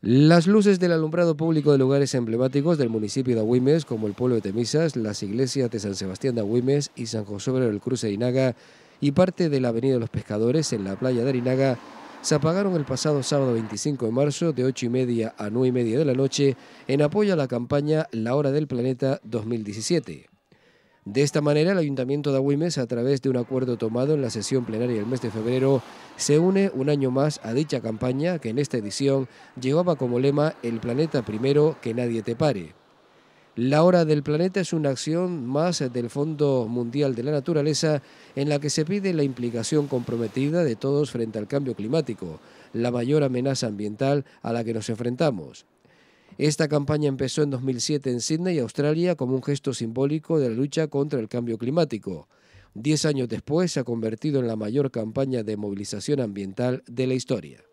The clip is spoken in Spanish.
Las luces del alumbrado público de lugares emblemáticos del municipio de Agüimes, como el pueblo de Temisas, las iglesias de San Sebastián de Agüimes y San José del Cruce de Inaga y parte de la Avenida de los Pescadores en la playa de Arinaga, se apagaron el pasado sábado 25 de marzo de 8 y media a 9 y media de la noche en apoyo a la campaña La Hora del Planeta 2017. De esta manera, el Ayuntamiento de Agüimes, a través de un acuerdo tomado en la sesión plenaria del mes de febrero, se une un año más a dicha campaña que en esta edición llevaba como lema El planeta primero, que nadie te pare. La Hora del Planeta es una acción más del Fondo Mundial de la Naturaleza en la que se pide la implicación comprometida de todos frente al cambio climático, la mayor amenaza ambiental a la que nos enfrentamos. Esta campaña empezó en 2007 en Sydney, Australia, como un gesto simbólico de la lucha contra el cambio climático. Diez años después se ha convertido en la mayor campaña de movilización ambiental de la historia.